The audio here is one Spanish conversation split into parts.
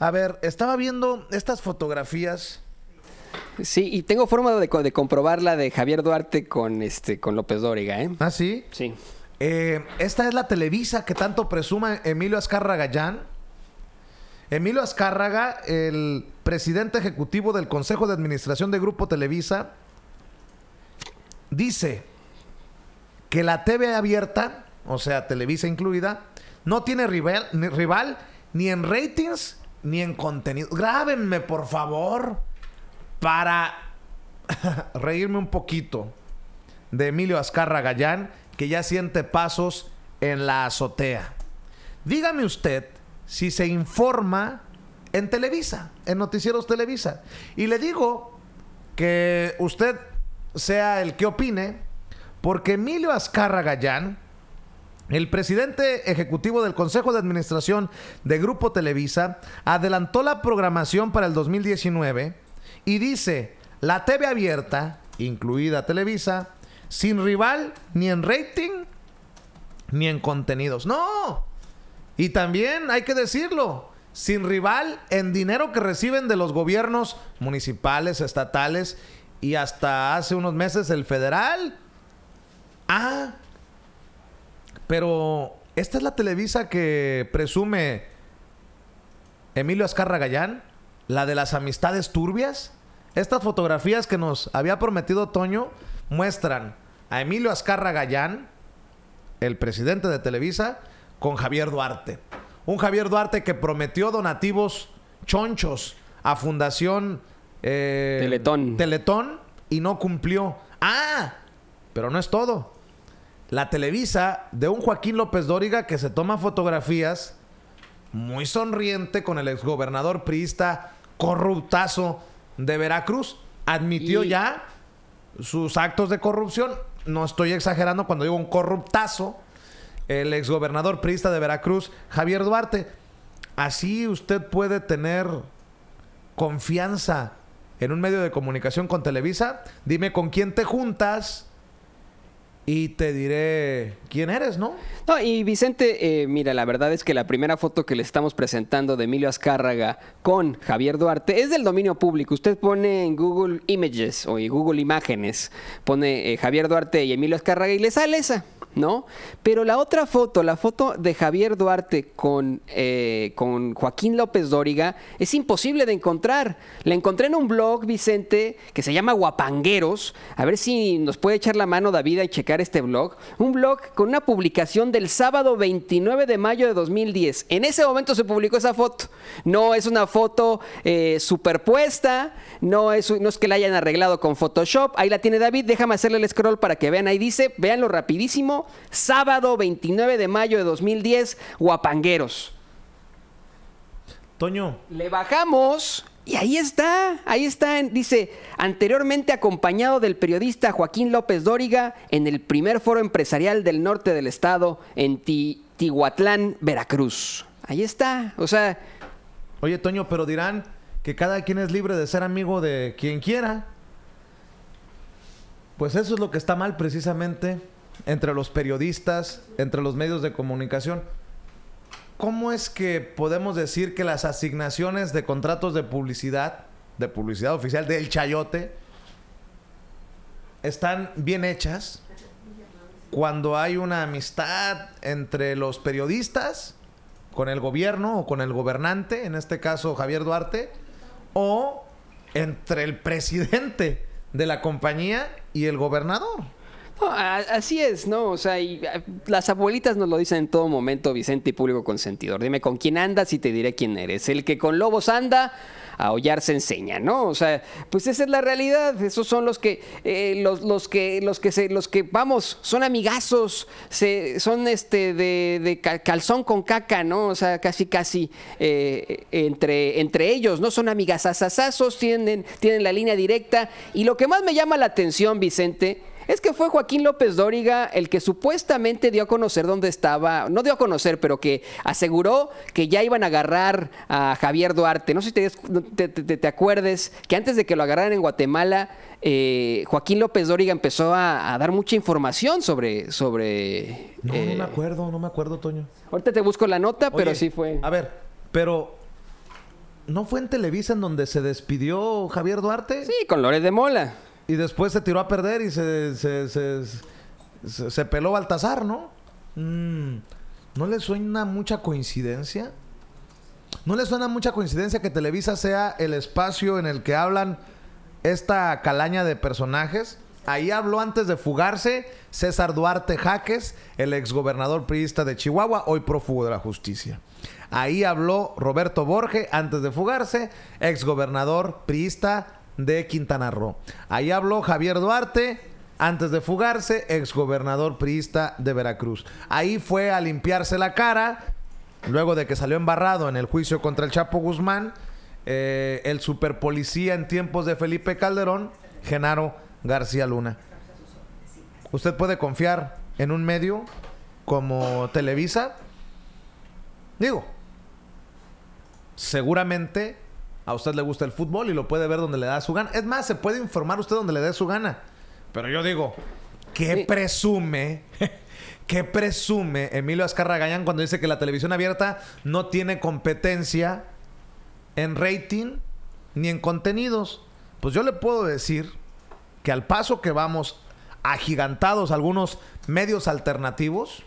A ver, estaba viendo estas fotografías. Sí, y tengo forma de, comprobar la de Javier Duarte con, este, con López Dóriga, ¿eh? ¿Ah, sí? Sí. Eh, esta es la Televisa que tanto presuma Emilio Azcárraga Jan. Emilio Azcárraga, el presidente ejecutivo del Consejo de Administración de Grupo Televisa, dice que la TV abierta, o sea, Televisa incluida, no tiene rival, ni en ratings ni en contenido. Grábenme, por favor, para reírme un poquito de Emilio Azcarra Gallán, que ya siente pasos en la azotea. Dígame usted si se informa en Televisa, en Noticieros Televisa. Y le digo que usted sea el que opine, porque Emilio Azcarra Gallán el presidente ejecutivo del Consejo de Administración de Grupo Televisa adelantó la programación para el 2019 y dice, la TV abierta, incluida Televisa, sin rival ni en rating ni en contenidos. No. Y también hay que decirlo, sin rival en dinero que reciben de los gobiernos municipales, estatales y hasta hace unos meses el federal. Ah, pero esta es la Televisa que presume Emilio Azcarra Gallán, la de las amistades turbias. Estas fotografías que nos había prometido Toño muestran a Emilio Azcarra Gallán, el presidente de Televisa, con Javier Duarte. Un Javier Duarte que prometió donativos chonchos a Fundación eh, Teletón y no cumplió. ¡Ah! Pero no es todo la Televisa de un Joaquín López Dóriga que se toma fotografías muy sonriente con el exgobernador priista corruptazo de Veracruz. Admitió ya sus actos de corrupción. No estoy exagerando cuando digo un corruptazo. El exgobernador priista de Veracruz, Javier Duarte. Así usted puede tener confianza en un medio de comunicación con Televisa. Dime con quién te juntas y te diré quién eres, ¿no? No, y Vicente, eh, mira, la verdad es que la primera foto que le estamos presentando de Emilio Azcárraga con Javier Duarte es del dominio público. Usted pone en Google Images o en Google Imágenes, pone eh, Javier Duarte y Emilio Azcárraga y le sale esa. ¿no? Pero la otra foto, la foto de Javier Duarte con, eh, con Joaquín López Dóriga, es imposible de encontrar. La encontré en un blog, Vicente, que se llama Guapangueros. A ver si nos puede echar la mano David y checar este blog. Un blog con una publicación del sábado 29 de mayo de 2010. En ese momento se publicó esa foto. No es una foto eh, superpuesta, no es, no es que la hayan arreglado con Photoshop. Ahí la tiene David, déjame hacerle el scroll para que vean. Ahí dice, véanlo rapidísimo sábado 29 de mayo de 2010, Guapangueros. Toño. Le bajamos y ahí está, ahí está, dice, anteriormente acompañado del periodista Joaquín López Dóriga en el primer foro empresarial del norte del estado en Tihuatlán, Veracruz. Ahí está, o sea... Oye, Toño, pero dirán que cada quien es libre de ser amigo de quien quiera. Pues eso es lo que está mal precisamente entre los periodistas, entre los medios de comunicación. ¿Cómo es que podemos decir que las asignaciones de contratos de publicidad, de publicidad oficial del Chayote, están bien hechas cuando hay una amistad entre los periodistas con el gobierno o con el gobernante, en este caso Javier Duarte, o entre el presidente de la compañía y el gobernador? así es, ¿no? O sea, las abuelitas nos lo dicen en todo momento, Vicente y público consentidor. Dime con quién andas y te diré quién eres. El que con lobos anda, a hollar se enseña, ¿no? O sea, pues esa es la realidad. Esos son los que, eh, los, los, que, los que se, los que, vamos, son amigazos, son este de, calzón con caca, ¿no? O sea, casi, casi eh, entre, entre ellos, ¿no? Son amigazazazos tienen, tienen la línea directa. Y lo que más me llama la atención, Vicente, es que fue Joaquín López Dóriga el que supuestamente dio a conocer dónde estaba, no dio a conocer, pero que aseguró que ya iban a agarrar a Javier Duarte. No sé si te, acuerdes que antes de que lo agarraran en Guatemala, eh, Joaquín López Dóriga empezó a, dar mucha información sobre... sobre no, no me eh, acuerdo, no me acuerdo, Toño. Ahorita te busco la nota, pero sí fue. A ver, pero ¿No fue en Televisa en donde se despidió Javier Duarte? Sí, con Lore de Mola. Y después se tiró a perder y se, se, se, peló Baltasar, ¿no? Mm, ¿No le suena mucha coincidencia? ¿No le suena mucha coincidencia que Televisa sea el espacio en el que hablan esta calaña de personajes? Ahí habló antes de fugarse César Duarte Jaques, el exgobernador priista de Chihuahua, hoy prófugo de la justicia. Ahí habló Roberto Borge antes de fugarse, exgobernador priista de Quintana Roo. Ahí habló Javier Duarte, antes de fugarse, exgobernador priista de Veracruz. Ahí fue a limpiarse la cara, luego de que salió embarrado en el juicio contra el Chapo Guzmán, eh, el superpolicía en tiempos de Felipe Calderón, Genaro García Luna. ¿Usted puede confiar en un medio como Televisa? Digo, seguramente a usted le gusta el fútbol y lo puede ver donde le da su gana. Es más, se puede informar usted donde le dé su gana. Pero yo digo, ¿qué presume? ¿Qué presume Emilio Azcarra cuando dice que la televisión abierta no tiene competencia en rating ni en contenidos? Pues yo le puedo decir que al paso que vamos agigantados algunos medios alternativos,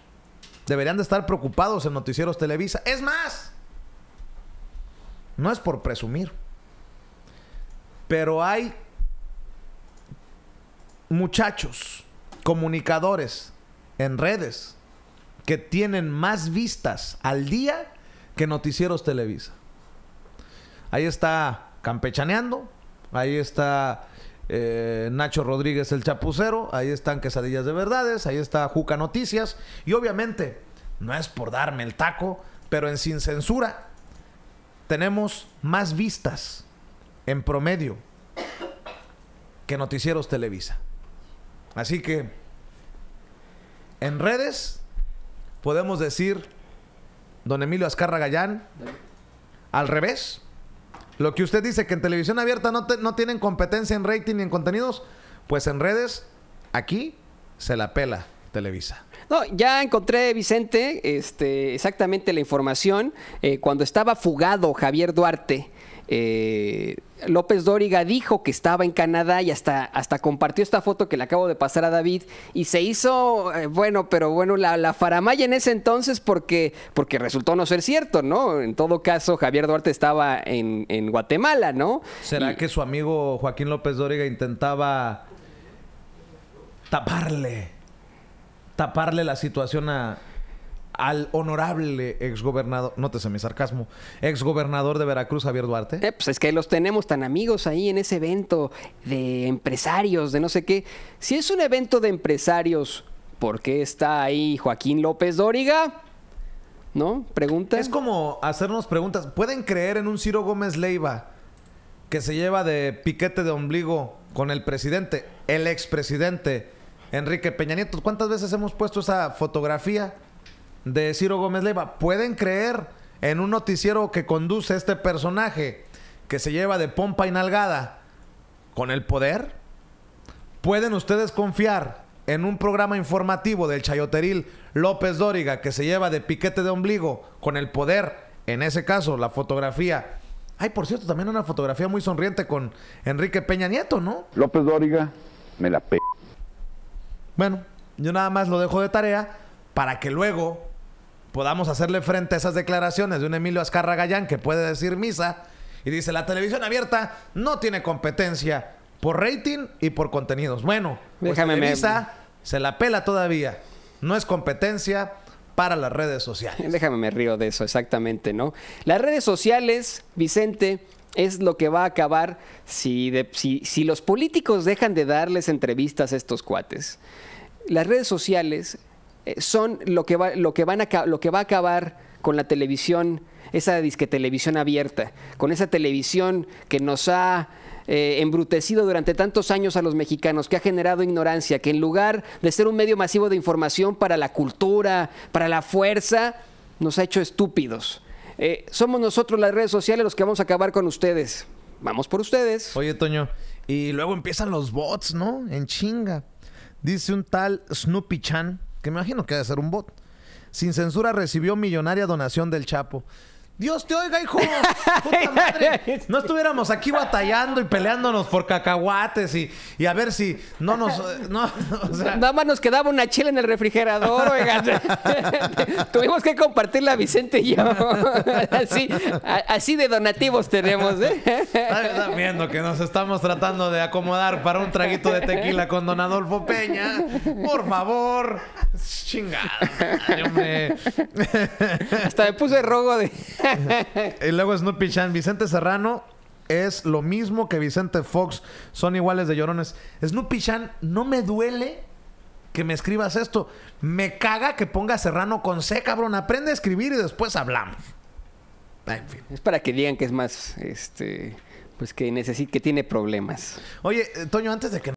deberían de estar preocupados en noticieros Televisa. Es más, no es por presumir. Pero hay muchachos, comunicadores en redes que tienen más vistas al día que noticieros Televisa. Ahí está Campechaneando, ahí está eh, Nacho Rodríguez el Chapucero, ahí están Quesadillas de Verdades, ahí está Juca Noticias y obviamente no es por darme el taco, pero en sin censura tenemos más vistas en promedio que Noticieros Televisa. Así que en redes podemos decir, don Emilio Azcarra Gallán, al revés. Lo que usted dice que en televisión abierta no, no tienen competencia en rating ni en contenidos, pues en redes, aquí se la pela Televisa. No, ya encontré, Vicente, este, exactamente la información. Eh, cuando estaba fugado Javier Duarte, eh, López Dóriga dijo que estaba en Canadá y hasta, hasta compartió esta foto que le acabo de pasar a David y se hizo, eh, bueno, pero bueno, la, la, faramaya en ese entonces porque, porque resultó no ser cierto, ¿no? En todo caso, Javier Duarte estaba en, Guatemala, ¿no? ¿Será que su amigo Joaquín López Dóriga intentaba taparle? taparle la situación a, al honorable exgobernador, nótese mi sarcasmo, exgobernador de Veracruz, Javier Duarte. Eh, pues es que los tenemos tan amigos ahí en ese evento de empresarios, de no sé qué. Si es un evento de empresarios, ¿por qué está ahí Joaquín López Dóriga? ¿No? Pregunta. Es como hacernos preguntas. ¿Pueden creer en un Ciro Gómez Leiva que se lleva de piquete de ombligo con el presidente, el expresidente? Enrique Peña Nieto. ¿Cuántas veces hemos puesto esa fotografía de Ciro Gómez Leiva? ¿Pueden creer en un noticiero que conduce este personaje que se lleva de pompa y nalgada con el poder? ¿Pueden ustedes confiar en un programa informativo del chayoteril López Dóriga que se lleva de piquete de ombligo con el poder? En ese caso, la fotografía Ay, por cierto, también una fotografía muy sonriente con Enrique Peña Nieto, ¿no? López Dóriga, me la pe. Bueno, yo nada más lo dejo de tarea para que luego podamos hacerle frente a esas declaraciones de un Emilio Azcarra Gallán que puede decir misa y dice, la televisión abierta no tiene competencia por rating y por contenidos. Bueno, pues Déjame misa se la pela todavía. No es competencia para las redes sociales. Déjame me río de eso, exactamente, ¿no? Las redes sociales, Vicente, es lo que va a acabar si, si, los políticos dejan de darles entrevistas a estos cuates. Las redes sociales eh, son lo que va, lo que van a, lo que va a acabar con la televisión, esa disque televisión abierta, con esa televisión que nos ha eh, embrutecido durante tantos años a los mexicanos, que ha generado ignorancia, que en lugar de ser un medio masivo de información para la cultura, para la fuerza, nos ha hecho estúpidos eh, somos nosotros las redes sociales los que vamos a acabar con ustedes. Vamos por ustedes. Oye, Toño, y luego empiezan los bots, ¿no? En chinga. Dice un tal Snoopy Chan, que me imagino que debe ser un bot. Sin censura recibió millonaria donación del Chapo. Dios te oiga, hijo. Puta madre. No estuviéramos aquí batallando y peleándonos por cacahuates y, a ver si no nos. Eh, Nada más nos quedaba una chela en el refrigerador, Tuvimos que compartirla Vicente y yo. así, así de donativos tenemos, ¿eh? Están viendo que nos estamos tratando de acomodar para un traguito de tequila con Don Adolfo Peña. Por favor. Chingada, Hasta me puse rogo de. y luego Snoopy Chan, Vicente Serrano. Es lo mismo que Vicente Fox. Son iguales de llorones. Snoopy Chan, no me duele que me escribas esto. Me caga que ponga Serrano con C, cabrón. Aprende a escribir y después hablamos. Ah, es para que digan que es más, este, pues que que tiene problemas. Oye, eh, Toño, antes de que